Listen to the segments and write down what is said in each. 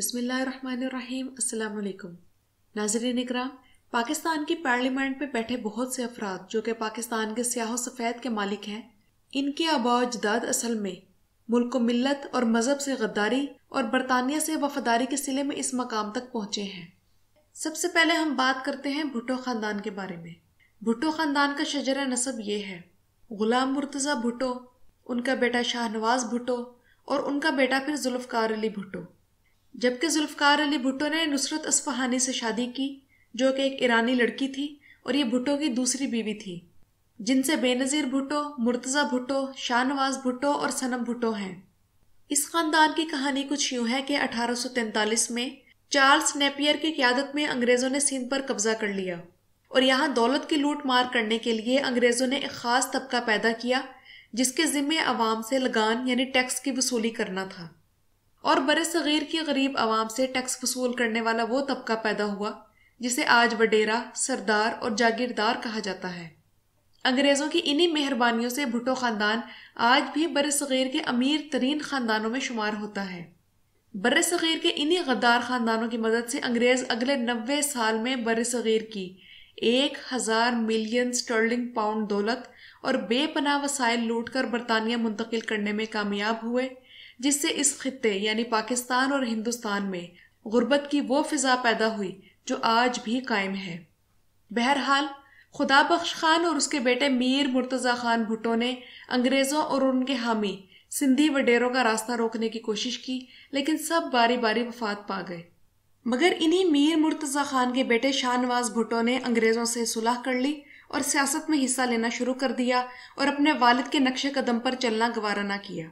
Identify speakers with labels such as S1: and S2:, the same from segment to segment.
S1: بسم اللہ الرحمن الرحیم السلام علیکم ناظرین اکرام پاکستان کی پارلیمنٹ میں بیٹھے بہت سے افراد جو کہ پاکستان کے سیاہ و سفید کے مالک ہیں ان کے آبا و جداد میں ملک و ملت اور مذہب سے غداری اور برطانیہ سے وفاداری کے سلے میں اس مقام تک پہنچے ہیں سب سے پہلے ہم بات کرتے ہیں بھٹو خاندان کے بارے میں بھٹو خاندان کا شجر نصب یہ ہے غلام مرتضی بھٹو ان کا بیٹا شاہ نواز بھٹو اور ان کا بیٹا پھر ذوالفقار علی بھٹو جبکہ ذوالفقار علی بھٹو نے نصرت اسفہانی سے شادی کی جو کہ ایک ایرانی لڑکی تھی اور یہ بھٹو کی دوسری بیوی تھی جن سے بے نظیر بھٹو مرتضی بھٹو شاہ نواز بھٹو اور صنم بھٹو ہیں اس خاندان کی کہانی کچھ یوں ہے کہ اٹھارہ سو تینتالیس میں چارلس نیپیئر کی قیادت میں انگریزوں نے سندھ پر قبضہ کر لیا اور یہاں دولت کی لوٹ مار کرنے کے لیے انگریزوں نے ایک خاص طبقہ پیدا کیا جس کے ذمے عوام سے لگان یعنی ٹیکس کی وصولی کرنا تھا اور بر صغیر کی غریب عوام سے ٹیکس وصول کرنے والا وہ طبقہ پیدا ہوا جسے آج وڈیرا سردار اور جاگیردار کہا جاتا ہے انگریزوں کی انہی مہربانیوں سے بھٹو خاندان آج بھی بر صغیر کے امیر ترین خاندانوں میں شمار ہوتا ہے برِ صغیر کے انہی غدار خاندانوں کی مدد سے انگریز اگلے نوے سال میں بر صغیر کی ایک ہزار ملین سٹرلنگ پاؤنڈ دولت اور بے پناہ وسائل لوٹ کر برطانیہ منتقل کرنے میں کامیاب ہوئے جس سے اس خطے یعنی پاکستان اور ہندوستان میں غربت کی وہ فضا پیدا ہوئی جو آج بھی قائم ہے بہرحال خدا بخش خان اور اس کے بیٹے میر مرتضی خان بھٹو نے انگریزوں اور ان کے حامی سندھی وڈیروں کا راستہ روکنے کی کوشش کی لیکن سب باری باری وفات پا گئے مگر انہی میر مرتضی خان کے بیٹے شاہ نواز بھٹو نے انگریزوں سے صلح کر لی اور سیاست میں حصہ لینا شروع کر دیا اور اپنے والد کے نقش قدم پر چلنا نہ کیا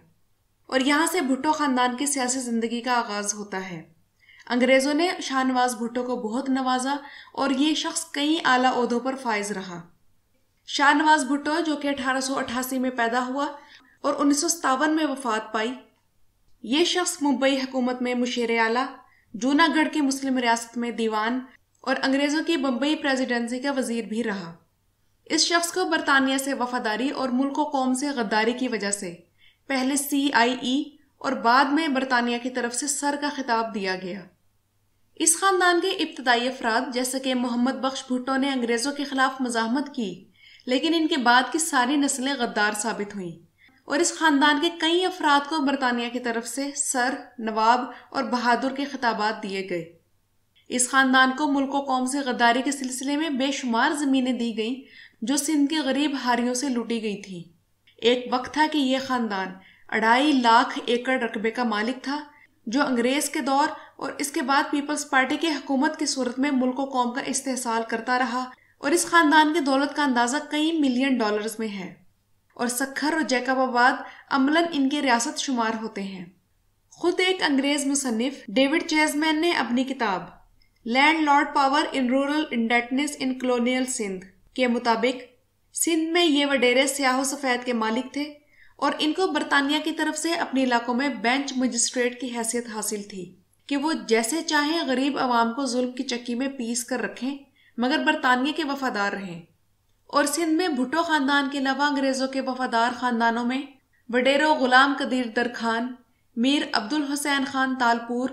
S1: اور یہاں سے بھٹو خاندان کی سیاسی زندگی کا آغاز ہوتا ہے انگریزوں نے شاہ نواز بھٹو کو بہت نوازا اور یہ شخص کئی اعلیٰ عہدوں پر فائز رہا شاہ نواز بھٹو جو کہ اٹھارہ سو اٹھاسی میں پیدا ہوا اور انیس سو ستاون میں وفات پائی یہ شخص ممبئی حکومت میں مشیر اعلیٰ جونا گڑھ کی مسلم ریاست میں دیوان اور انگریزوں کی بمبئی پریزیڈنسی کا وزیر بھی رہا اس شخص کو برطانیہ سے وفاداری اور ملک و قوم سے غداری کی وجہ سے پہلے سی آئی ای اور بعد میں برطانیہ کی طرف سے سر کا خطاب دیا گیا اس خاندان کے ابتدائی افراد جیسا کہ محمد بخش بھٹو نے انگریزوں کے خلاف مزاحمت کی لیکن ان کے بعد کی ساری نسلیں غدار ثابت ہوئیں اور اس خاندان کے کئی افراد کو برطانیہ کی طرف سے سر نواب اور بہادر کے خطابات دیے گئے اس خاندان کو ملک و قوم سے غداری کے سلسلے میں بے شمار زمینیں دی گئیں جو سندھ کے غریب ہاریوں سے لوٹی گئی تھیں ایک وقت تھا کہ یہ خاندان اڑائی لاکھ ایکڑ رقبے کا مالک تھا جو انگریز کے دور اور اس کے بعد پیپلز پارٹی کی حکومت کی صورت میں ملک و قوم کا استحصال کرتا رہا اور اس خاندان کی دولت کا اندازہ کئی ملین ڈالرز میں ہے اور سکھر اور جیکب آباد عملاً ان کے ریاست شمار ہوتے ہیں خود ایک انگریز مصنف ڈیوڈ چیزمین نے اپنی کتاب land lord power in rural indebtedness in colonial Sindh کے مطابق سندھ میں یہ وڈیرے سیاہ و سفید کے مالک تھے اور ان کو برطانیہ کی طرف سے اپنے علاقوں میں بینچ مجسٹریٹ کی حیثیت حاصل تھی کہ وہ جیسے چاہیں غریب عوام کو ظلم کی چکی میں پیس کر رکھیں مگر برطانیہ کے وفادار رہیں اور سندھ میں بھٹو خاندان کے کے علاوہ انگریزوں وفادار خاندانوں میں وڈیرو غلام قدیر در خان میر عبد الحسین خان تالپور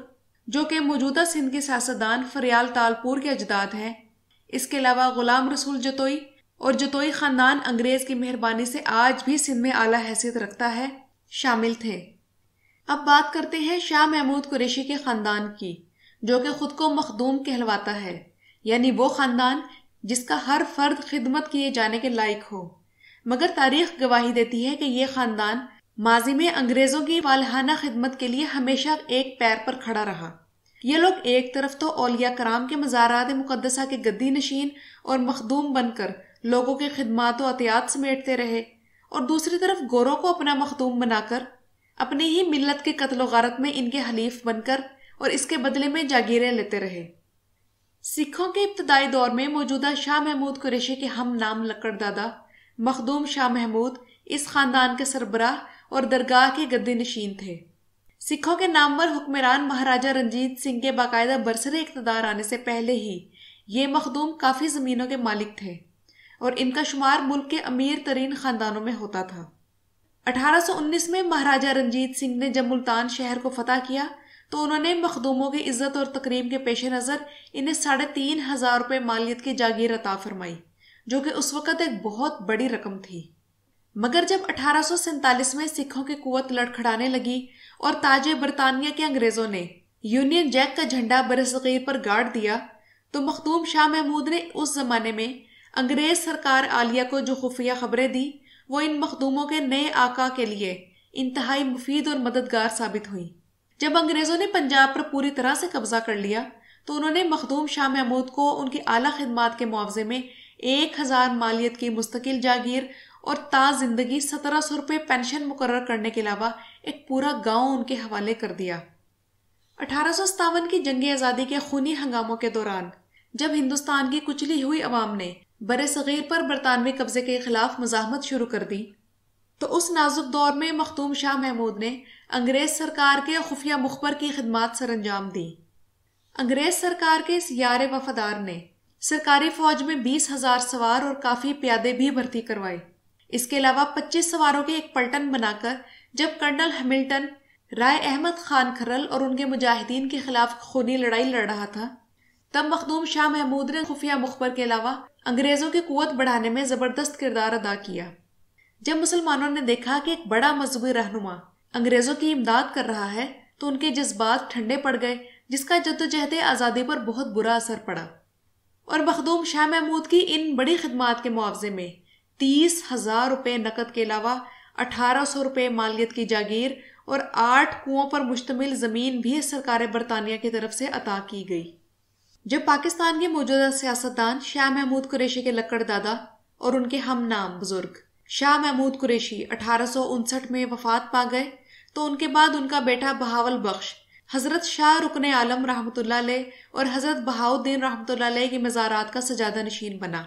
S1: جو کہ موجودہ سندھ کے سیاستدان فریال تالپور کے اجداد ہیں اس کے علاوہ غلام رسول جتوئی اور جتوئی خاندان انگریز کی مہربانی سے آج بھی سندھ میں اعلیٰ حیثیت رکھتا ہے شامل تھے اب بات کرتے ہیں شاہ محمود قریشی کے خاندان کی جو کہ خود کو مخدوم کہلواتا ہے یعنی وہ خاندان جس کا ہر فرد خدمت کیے جانے کے لائق ہو مگر تاریخ گواہی دیتی ہے کہ یہ خاندان ماضی میں انگریزوں کی والہانہ خدمت کے لیے ہمیشہ ایک پیر پر کھڑا رہا یہ لوگ ایک طرف تو اولیاء کرام کے مزارات مقدسہ کے گدی نشین اور مخدوم بن کر لوگوں کے خدمات و عطیات سمیٹتے رہے اور دوسری طرف گوروں کو اپنا مخدوم بنا کر اپنی ہی ملت کے قتل و غارت میں ان کے حلیف بن کر اور اس کے بدلے میں جاگیریں لیتے رہے سکھوں کے ابتدائی دور میں موجودہ شاہ محمود قریشی کے ہم نام لکڑ دادا مخدوم شاہ محمود اس خاندان کے سربراہ اور درگاہ کے گدی نشین تھے سکھوں کے نامور حکمران مہاراجا رنجیت سنگھ کے باقاعدہ برسر اقتدار آنے سے پہلے ہی یہ مخدوم کافی زمینوں کے مالک تھے اور ان کا شمار ملک کے امیر ترین خاندانوں میں ہوتا تھا اٹھارہ سو انیس میں مہاراجہ رنجیت سنگھ نے جب ملتان شہر کو فتح کیا تو انہوں نے مخدوموں کی عزت اور تقریم کے پیش نظر انہیں ساڑھے تین ہزار روپے مالیت کی جاگیر عطا فرمائی جو کہ اس وقت ایک بہت بڑی رقم تھی مگر جب اٹھارہ سو سینتالیس میں سکھوں کی قوت لڑکھڑانے لگی اور تاج برطانیہ کے انگریزوں نے یونین جیک کا جھنڈا برصغیر پر گاڑ دیا تو مخدوم شاہ محمود نے اس زمانے میں انگریز سرکار عالیہ کو جو خفیہ خبریں دیں وہ ان مخدوموں کے نئے آقا کے لیے انتہائی مفید اور مددگار ثابت ہوئیں جب انگریزوں نے پنجاب پر پوری طرح سے قبضہ کر لیا تو انہوں نے مخدوم شاہ محمود کو ان کی اعلیٰ خدمات کے معاوضے میں ایک ہزار مالیت کی مستقل جاگیر اور تا زندگی سترہ سو روپے پینشن مقرر کرنے کے علاوہ ایک پورا گاؤں ان کے حوالے کر دیا اٹھارہ سو ستاون کی جنگ آزادی کے خونی ہنگاموں کے دوران جب ہندوستان کی کچلی ہوئی عوام نے بر صغیر پر برطانوی قبضے کے خلاف مزاحمت شروع کر دی تو اس نازک دور میں مختوم شاہ محمود نے انگریز سرکار کے خفیہ مخبر کی خدمات سر انجام دی انگریز سرکار کے یار وفادار نے سرکاری فوج میں بیس ہزار سوار اور کافی پیادے بھی بھرتی کروائے اس کے علاوہ پچیس سواروں کے ایک پلٹن بنا کر جب کرنل ہیملٹن رائے احمد خان کھرل اور ان کے مجاہدین کے خلاف خونی لڑائی لڑ رہا تھا تب مخدوم شاہ محمود نے خفیہ مخبر کے علاوہ انگریزوں کی قوت بڑھانے میں زبردست کردار ادا کیا جب مسلمانوں نے دیکھا کہ ایک بڑا مذہبی رہنما انگریزوں کی امداد کر رہا ہے تو ان کے جذبات ٹھنڈے پڑ گئے جس کا جدوجہد آزادی پر بہت برا اثر پڑا اور مخدوم شاہ محمود کی ان بڑی خدمات کے معاوضے میں تیس ہزار روپے نقد کے علاوہ اٹھارہ سو روپے مالیت کی جاگیر اور آٹھ کنو پر مشتمل زمین بھی سرکار برطانیہ کی طرف سے عطا کی گئی جب پاکستان کے موجودہ سیاستدان شاہ محمود قریشی کے لکڑ دادا اور ان کے ہم نام بزرگ شاہ محمود قریشی اٹھارہ سو انسٹھ میں وفات پا گئے تو ان کے بعد ان کا بیٹا بہاول بخش حضرت شاہ رکن عالم رحمۃ اللہ علیہ اور حضرت بہاؤدین الدین رحمۃ اللہ علیہ کے مزارات کا سجادہ نشین بنا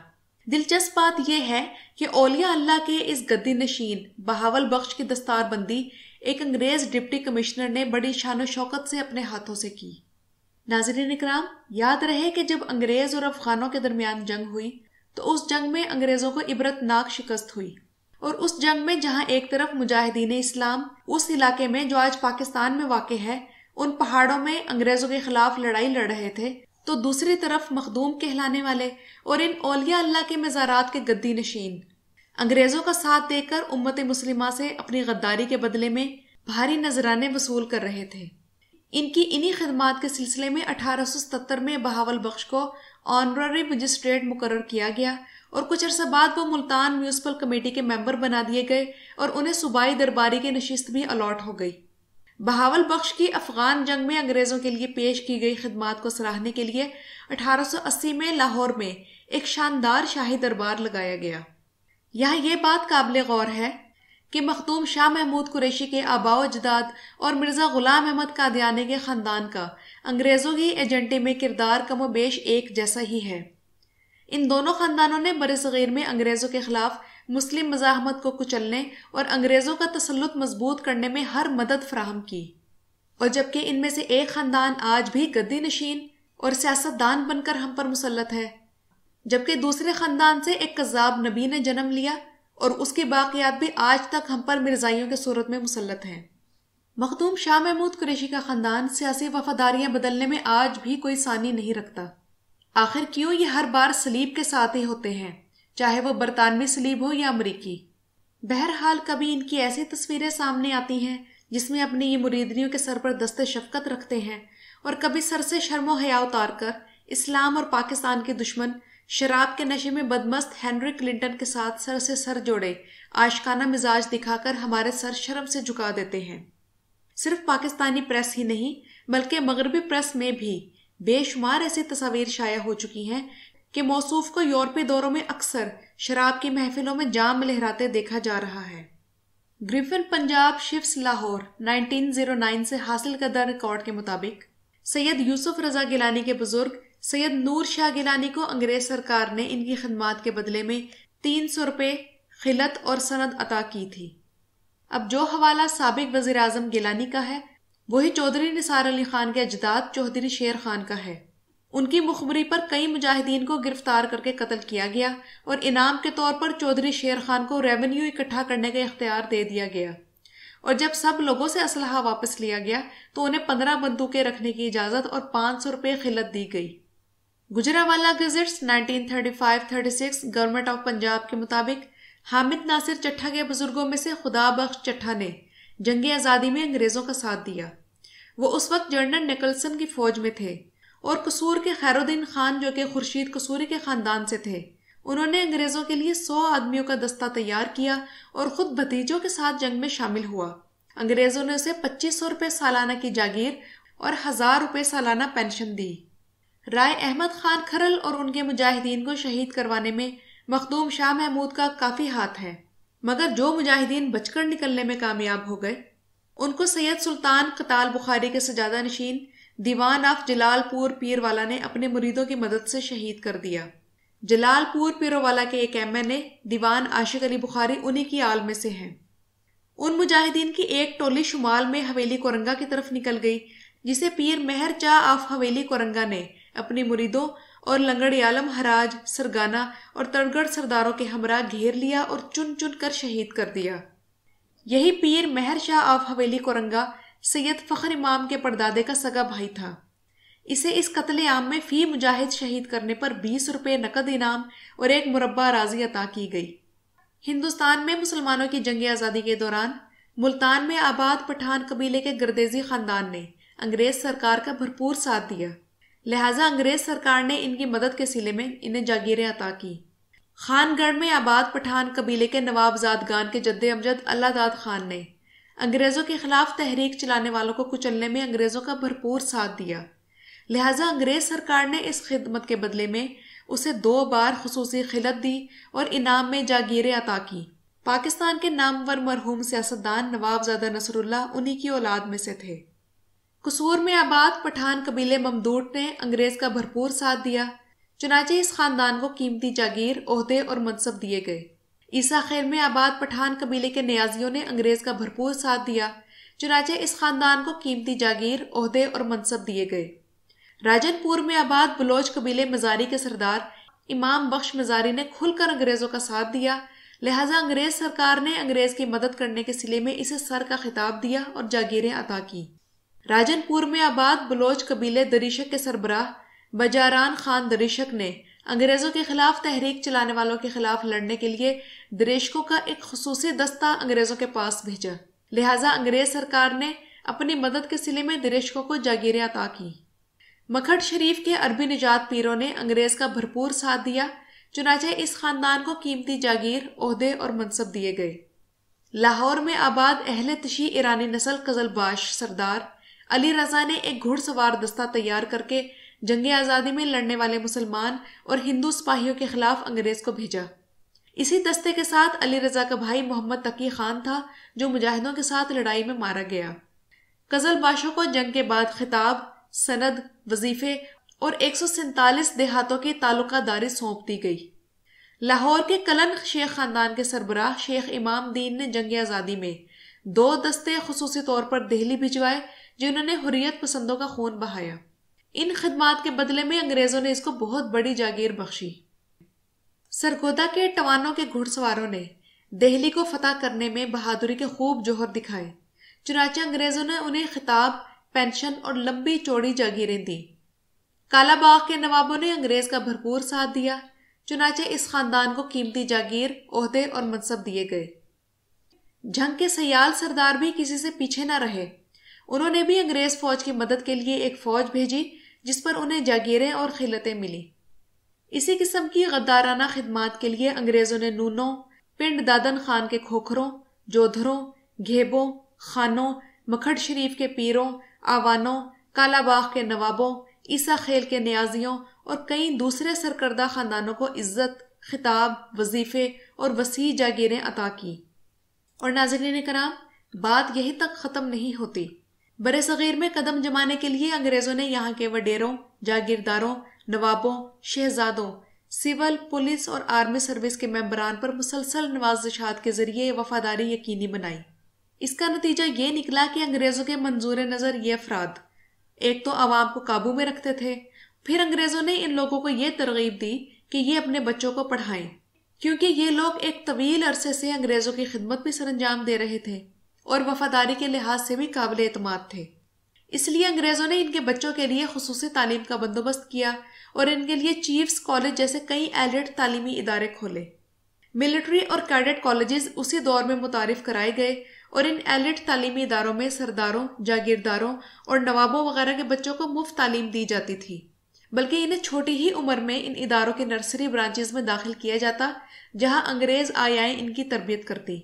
S1: دلچسپ بات یہ ہے کہ اولیاء اللہ کے اس گدی نشین بہاول بخش کی دستار بندی ایک انگریز ڈپٹی کمشنر نے بڑی شان و شوکت سے اپنے ہاتھوں سے کی ناظرین اکرام یاد رہے کہ جب انگریز اور افغانوں کے درمیان جنگ ہوئی تو اس جنگ میں انگریزوں کو عبرت ناک شکست ہوئی اور اس جنگ میں جہاں ایک طرف مجاہدین اسلام اس علاقے میں جو آج پاکستان میں واقع ہے ان پہاڑوں میں انگریزوں کے خلاف لڑائی لڑ رہے تھے تو دوسری طرف مخدوم کہلانے والے اور ان اولیاء اللہ کے مزارات کے گدی نشین انگریزوں کا ساتھ دے کر امت مسلمہ سے اپنی غداری کے بدلے میں بھاری نذرانے وصول کر رہے تھے ان کی انہی خدمات کے سلسلے میں اٹھارہ سو ستتر میں بہاول بخش کو آنرری مجسٹریٹ مقرر کیا گیا اور کچھ عرصہ بعد وہ ملتان میونسپل کمیٹی کے ممبر بنا دیے گئے اور انہیں صوبائی درباری کی نشست بھی الاٹ ہو گئی بہاول بخش کی افغان جنگ میں انگریزوں کے لیے پیش کی گئی خدمات کو سراہنے کے لیے اٹھارہ سو اسی میں لاہور میں ایک شاندار شاہی دربار لگایا گیا یہاں یہ بات قابل غور ہے کہ مختوم شاہ محمود قریشی کے آبا و اجداد اور مرزا غلام احمد قادیانی کے خاندان کا انگریزوں کی ایجنٹی میں کردار کم و بیش ایک جیسا ہی ہے ان دونوں خاندانوں نے بر صغیر میں انگریزوں کے خلاف مسلم مزاحمت کو کچلنے اور انگریزوں کا تسلط مضبوط کرنے میں ہر مدد فراہم کی اور جبکہ ان میں سے ایک خاندان آج بھی گدی نشین اور سیاست دان بن کر ہم پر مسلط ہے جبکہ دوسرے خاندان سے ایک کذاب نبی نے جنم لیا اور اس کے باقیات بھی آج تک ہم پر مرزائیوں کے صورت میں مسلط ہیں مخدوم شاہ محمود قریشی کا خاندان سیاسی وفاداریاں بدلنے میں آج بھی کوئی ثانی نہیں رکھتا آخر کیوں یہ ہر بار سلیب کے ساتھ ہی ہوتے ہیں چاہے وہ برطانوی سلیب ہو یا امریکی بہرحال کبھی ان کی ایسی تصویریں سامنے آتی ہیں جس میں اپنی یہ مریدنیوں کے سر پر دست شفقت رکھتے ہیں اور کبھی سر سے شرم و حیا اتار کر اسلام اور پاکستان کے دشمن شراب کے نشے میں بدمست ہینری کلنٹن کے ساتھ سر سے سر جوڑے آشکانہ مزاج دکھا کر ہمارے سر شرم سے جھکا دیتے ہیں صرف پاکستانی پریس ہی نہیں بلکہ مغربی پریس میں بھی بے شمار ایسی تصاویر شائع ہو چکی ہیں کہ موصوف کو یورپی دوروں میں اکثر شراب کی محفلوں میں جام لہراتے دیکھا جا رہا ہے گریفن پنجاب شفس لاہور 1909 سے حاصل کردہ ریکارڈ کے مطابق سید یوسف رضا گیلانی کے بزرگ سید نور شاہ گیلانی کو انگریز سرکار نے ان کی خدمات کے بدلے میں تین سو روپے خلط اور سند عطا کی تھی اب جو حوالہ سابق وزیر اعظم گیلانی کا ہے وہی چودھری نثار علی خان کے اجداد چودھری شیر خان کا ہے ان کی مخبری پر کئی مجاہدین کو گرفتار کر کے قتل کیا گیا اور انعام کے طور پر چودھری شیر خان کو ریونیو اکٹھا کرنے کا اختیار دے دیا گیا اور جب سب لوگوں سے اسلحہ واپس لیا گیا تو انہیں پندرہ بندوقیں رکھنے کی اجازت اور پانچ سو روپے خلط دی گئی گجرا والا 1935-36 گورنمنٹ آف پنجاب کے مطابق حامد ناصر چٹھا کے بزرگوں میں سے خدا بخش چٹھا نے جنگ آزادی میں انگریزوں کا ساتھ دیا وہ اس وقت جنرل نکلسن کی فوج میں تھے اور قصور کے خیر الدین خان جو کہ خورشید قصوری کے خاندان سے تھے انہوں نے انگریزوں کے لیے سو آدمیوں کا دستہ تیار کیا اور خود بھتیجوں کے ساتھ جنگ میں شامل ہوا انگریزوں نے اسے پچیس سو روپے سالانہ کی جاگیر اور ہزار روپے سالانہ پینشن دی رائے احمد خان کھرل اور ان کے مجاہدین کو شہید کروانے میں مخدوم شاہ محمود کا کافی ہاتھ ہے مگر جو مجاہدین بچ کر نکلنے میں کامیاب ہو گئے ان کو سید سلطان قطال بخاری کے سجادہ نشین دیوان آف جلال پور پیر والا نے اپنے مریدوں کی مدد سے شہید کر دیا جلال پور والا کے ایک ایم این اے دیوان عاشق علی بخاری انہی کی آل میں سے ہیں ان مجاہدین کی ایک ٹولی شمال میں حویلی کورنگا کی طرف نکل گئی جسے پیر مہر چاہ آف حویلی کورنگا نے اپنی مریدوں اور عالم حراج سرگانہ اور تڑگڑ سرداروں کے ہمراہ گھیر لیا اور چن چن کر شہید کر دیا یہی پیر مہر شاہ آف حویلی کورنگا سید فخر امام کے پردادے کا سگا بھائی تھا اسے اس قتل عام میں فی مجاہد شہید کرنے پر بیس روپے نقد انعام اور ایک مربع راضی عطا کی گئی ہندوستان میں مسلمانوں کی جنگ آزادی کے دوران ملتان میں آباد پٹھان قبیلے کے گردیزی خاندان نے انگریز سرکار کا بھرپور ساتھ دیا لہٰذا انگریز سرکار نے ان کی مدد کے سلے میں انہیں جاگیریں عطا کی خان گڑھ میں آباد پٹھان قبیلے کے نواب زادگان کے جد امجد اللہ داد خان نے انگریزوں کے خلاف تحریک چلانے والوں کو کچلنے میں انگریزوں کا بھرپور ساتھ دیا لہٰذا انگریز سرکار نے اس خدمت کے بدلے میں اسے دو بار خصوصی خلت دی اور انعام میں جاگیریں عطا کی پاکستان کے نامور مرحوم سیاستدان نواب زادہ نصر اللہ انہی کی اولاد میں سے تھے قصور میں آباد پٹھان قبیلے ممدوٹ نے انگریز کا بھرپور ساتھ دیا چنانچہ اس خاندان کو قیمتی جاگیر عہدے اور منصب دیے گئے عیسیٰ خیر میں آباد پٹھان قبیلے کے نیازیوں نے انگریز کا بھرپور ساتھ دیا چنانچہ اس خاندان کو قیمتی جاگیر عہدے اور منصب دیے گئے راجن پور میں آباد بلوچ قبیلے مزاری کے سردار امام بخش مزاری نے کھل کر انگریزوں کا ساتھ دیا لہٰذا انگریز سرکار نے انگریز کی مدد کرنے کے سلے میں اسے سر کا خطاب دیا اور جاگیریں عطا کی راجن پور میں آباد بلوچ قبیلے دریشک کے سربراہ بجاران خان دریشک نے انگریزوں کے خلاف تحریک چلانے والوں کے خلاف لڑنے کے لیے دریشکوں کا ایک خصوصی دستہ انگریزوں کے پاس بھیجا لہٰذا انگریز سرکار نے اپنی مدد کے سلے میں دریشکوں کو جاگیریں عطا کی مکھٹ شریف کے عربی نجات پیروں نے انگریز کا بھرپور ساتھ دیا چنانچہ اس خاندان کو قیمتی جاگیر عہدے اور منصب دیے گئے لاہور میں آباد اہل تشی ایرانی نسل قزل باش سردار علی رضا نے ایک گھڑ سوار دستہ تیار کر کے جنگ آزادی میں لڑنے والے مسلمان اور ہندو سپاہیوں کے خلاف انگریز کو بھیجا اسی دستے کے ساتھ علی رضا کا بھائی محمد تقی خان تھا جو مجاہدوں کے ساتھ لڑائی میں مارا گیا قزل باشوں کو جنگ کے بعد خطاب سند وظیفے اور ایک سو سینتالیس دیہاتوں کی تعلقہ داری سونپ دی گئی لاہور کے کلن شیخ خاندان کے سربراہ شیخ امام دین نے جنگ آزادی میں دو دستے خصوصی طور پر دہلی بھجوائے جنہوں نے حریت پسندوں کا خون بہایا ان خدمات کے بدلے میں انگریزوں نے اس کو بہت بڑی جاگیر بخشی سرگودا کے ٹوانوں کے گھڑ سواروں نے دہلی کو فتح کرنے میں بہادری کے خوب جوہر دکھائے چنانچہ انگریزوں نے انہیں خطاب پینشن اور لمبی چوڑی جاگیریں دیں کالا باغ کے نوابوں نے انگریز کا بھرپور ساتھ دیا چنانچہ اس خاندان کو قیمتی جاگیر عہدے اور منصب دیے گئے جھنگ کے سیال سردار بھی کسی سے پیچھے نہ رہے انہوں نے بھی انگریز فوج کی مدد کے لیے ایک فوج بھیجی جس پر انہیں جاگیریں اور خلتیں ملی اسی قسم کی غدارانہ خدمات کے لیے انگریزوں نے نونوں پنڈ دادن خان کے کھوکھروں جودھروں گھیبوں خانوں مکھڑ شریف کے پیروں آوانوں کالا باغ کے نوابوں عیسا خیل کے نیازیوں اور کئی دوسرے سرکردہ خاندانوں کو عزت خطاب وظیفے اور وسیع جاگیریں عطا کی اور ناظرین کرام بات یہی تک ختم نہیں ہوتی بر صغیر میں قدم جمانے کے لیے انگریزوں نے یہاں کے وڈیروں جاگیرداروں نوابوں شہزادوں سول پولیس اور آرمی سروس کے ممبران پر مسلسل نواز کے ذریعے وفاداری یقینی بنائی اس کا نتیجہ یہ نکلا کہ انگریزوں کے منظور نظر یہ افراد ایک تو عوام کو قابو میں رکھتے تھے پھر انگریزوں نے ان لوگوں کو یہ ترغیب دی کہ یہ اپنے بچوں کو پڑھائیں کیونکہ یہ لوگ ایک طویل عرصے سے انگریزوں کی خدمت بھی سر انجام دے رہے تھے اور وفاداری کے لحاظ سے بھی قابل اعتماد تھے اس لیے انگریزوں نے ان کے بچوں کے لیے خصوصی تعلیم کا بندوبست کیا اور ان کے لیے چیفز کالج جیسے کئی ایلیٹ تعلیمی ادارے کھولے ملٹری اور کیڈٹ کالجز اسی دور میں متعارف کرائے گئے اور ان ایلیٹ تعلیمی اداروں میں سرداروں جاگیرداروں اور نوابوں وغیرہ کے بچوں کو مفت تعلیم دی جاتی تھی بلکہ انہیں چھوٹی ہی عمر میں ان اداروں کے نرسری برانچز میں داخل کیا جاتا جہاں انگریز آئی آئیں ان کی تربیت کرتی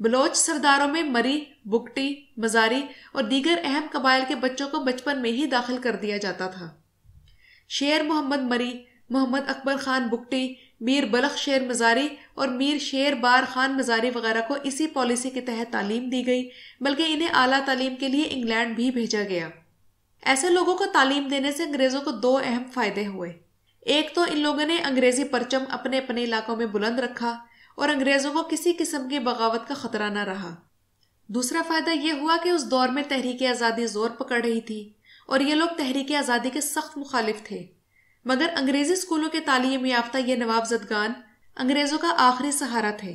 S1: بلوچ سرداروں میں مری بکٹی مزاری اور دیگر اہم قبائل کے بچوں کو بچپن میں ہی داخل کر دیا جاتا تھا شیر محمد مری محمد اکبر خان بکٹی میر بلخ شیر مزاری اور میر شیر بار خان مزاری وغیرہ کو اسی پالیسی کے تحت تعلیم دی گئی بلکہ انہیں اعلیٰ تعلیم کے لیے انگلینڈ بھی بھیجا گیا ایسے لوگوں کو تعلیم دینے سے انگریزوں کو دو اہم فائدے ہوئے ایک تو ان لوگوں نے انگریزی پرچم اپنے اپنے علاقوں میں بلند رکھا اور انگریزوں کو کسی قسم کی بغاوت کا خطرہ نہ رہا دوسرا فائدہ یہ ہوا کہ اس دور میں تحریک آزادی زور پکڑ رہی تھی اور یہ لوگ تحریک آزادی کے سخت مخالف تھے مگر انگریزی اسکولوں کے تعلیم یافتہ یہ نواب زدگان انگریزوں کا آخری سہارا تھے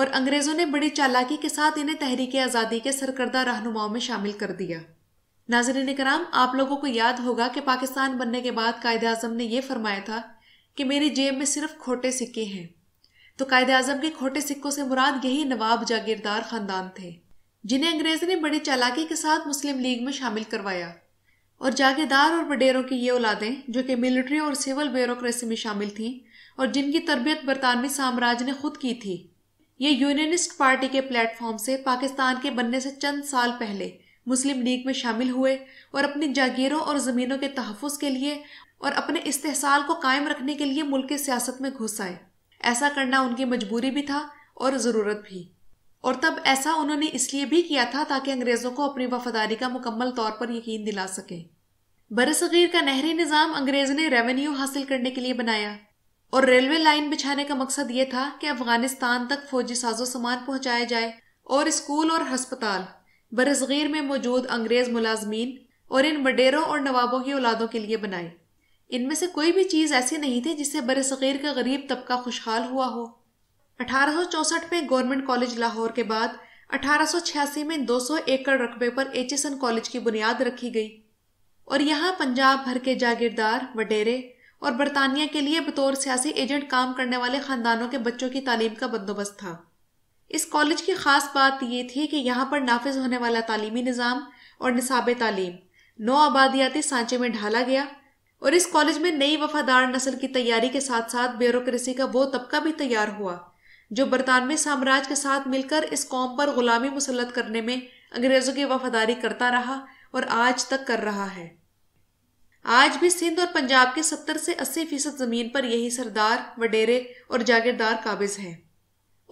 S1: اور انگریزوں نے بڑی چالاکی کے ساتھ انہیں تحریک آزادی کے سرکردہ رہنماؤں میں شامل کر دیا ناظرین کرام آپ لوگوں کو یاد ہوگا کہ پاکستان بننے کے بعد قائد اعظم نے یہ فرمایا تھا کہ میری جیب میں صرف کھوٹے سکے ہیں تو قائد اعظم کے کھوٹے سکوں سے مراد یہی نواب جاگیردار خاندان تھے جنہیں انگریز نے بڑی چالاکی کے ساتھ مسلم لیگ میں شامل کروایا اور جاگیردار اور وڈیروں کی یہ اولادیں جو کہ ملٹری اور سول بیوروکریسی میں شامل تھیں اور جن کی تربیت برطانوی سامراج نے خود کی تھی یہ یونینسٹ پارٹی کے پلیٹ فارم سے پاکستان کے بننے سے چند سال پہلے مسلم لیگ میں شامل ہوئے اور اپنی جاگیروں اور زمینوں کے تحفظ کے لیے اور اپنے استحصال کو قائم رکھنے کے لیے ملک کے سیاست میں گھس آئے ایسا کرنا ان کی مجبوری بھی تھا اور ضرورت بھی اور تب ایسا انہوں نے اس لیے بھی کیا تھا تاکہ انگریزوں کو اپنی وفاداری کا مکمل طور پر یقین دلا سکے برصغیر کا نہری نظام انگریز نے ریونیو حاصل کرنے کے لیے بنایا اور ریلوے لائن بچھانے کا مقصد یہ تھا کہ افغانستان تک فوجی ساز و سامان پہنچایا جائے اور اسکول اور ہسپتال برصغیر میں موجود انگریز ملازمین اور ان وڈیروں اور نوابوں کی اولادوں کے لیے بنائے ان میں سے کوئی بھی چیز ایسی نہیں تھی جس سے بر صغیر کے غریب طبقہ خوشحال ہوا ہو اٹھارہ سو چونسٹھ میں گورنمنٹ کالج لاہور کے بعد اٹھارہ سو چھیاسی میں دو سو ایکڑ رقبے پر ایچ ایس این کالج کی بنیاد رکھی گئی اور یہاں پنجاب بھر کے جاگیردار وڈیرے اور برطانیہ کے لیے بطور سیاسی ایجنٹ کام کرنے والے خاندانوں کے بچوں کی تعلیم کا بندوبست تھا اس کالج کی خاص بات یہ تھی کہ یہاں پر نافذ ہونے والا تعلیمی نظام اور نصاب تعلیم نو آبادیاتی سانچے میں ڈھالا گیا اور اس کالج میں نئی وفادار نسل کی تیاری کے ساتھ ساتھ بیوروکریسی کا وہ طبقہ بھی تیار ہوا جو برطانوی سامراج کے ساتھ مل کر اس قوم پر غلامی مسلط کرنے میں انگریزوں کی وفاداری کرتا رہا اور آج تک کر رہا ہے آج بھی سندھ اور پنجاب کے ستر سے اسی فیصد زمین پر یہی سردار وڈیرے اور جاگیردار قابض ہیں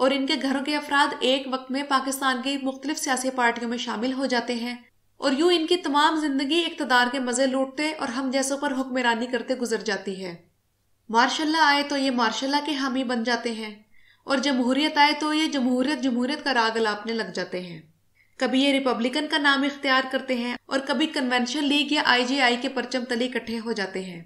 S1: اور ان کے گھروں کے افراد ایک وقت میں پاکستان کی مختلف سیاسی پارٹیوں میں شامل ہو جاتے ہیں اور یوں ان کی تمام زندگی اقتدار کے مزے لوٹتے اور ہم جیسوں پر حکمرانی کرتے گزر جاتی ہے ماشاء اللہ آئے تو یہ ماشاء اللہ کے حامی بن جاتے ہیں اور جمہوریت آئے تو یہ جمہوریت جمہوریت کا راگ لاپنے لگ جاتے ہیں کبھی یہ ریپبلکن کا نام اختیار کرتے ہیں اور کبھی کنونشن لیگ یا آئی جی آئی کے پرچم تلی اکٹھے ہو جاتے ہیں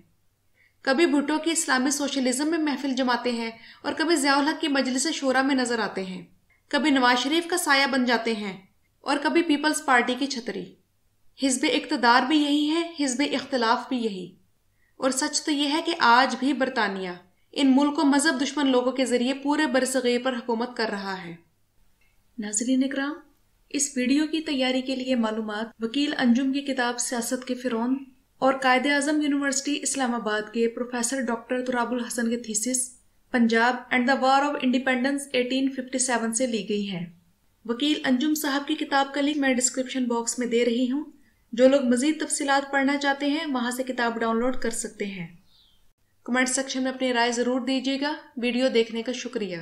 S1: کبھی بھٹو کی اسلامی سوشلزم میں محفل جماتے ہیں اور کبھی الحق کی مجلس شعرا میں نظر آتے ہیں کبھی نواز شریف کا سایہ بن جاتے ہیں اور کبھی پیپلز پارٹی کی چھتری حزب اقتدار بھی یہی ہے حزب اختلاف بھی یہی اور سچ تو یہ ہے کہ آج بھی برطانیہ ان ملک کو مذہب دشمن لوگوں کے ذریعے پورے برصغیر پر حکومت کر رہا ہے ناظرین اکرام اس ویڈیو کی تیاری کے لیے معلومات وکیل انجم کی کتاب سیاست کے فرون اور قائد اعظم یونیورسٹی اسلام آباد کے پروفیسر ڈاکٹر تراب الحسن کے thesis Punjab and the war of independence eighteen fifty seven سے لی گئی ہیں وکیل انجم صاحب کی کتاب کا لنک میں ڈسکرپشن باکس میں دے رہی ہوں جو لوگ مزید تفصیلات پڑھنا چاہتے ہیں وہاں سے کتاب ڈاؤن لوڈ کر سکتے ہیں کمنٹ سیکشن میں اپنی رائے ضرور دیجیے گا ویڈیو دیکھنے کا شکریہ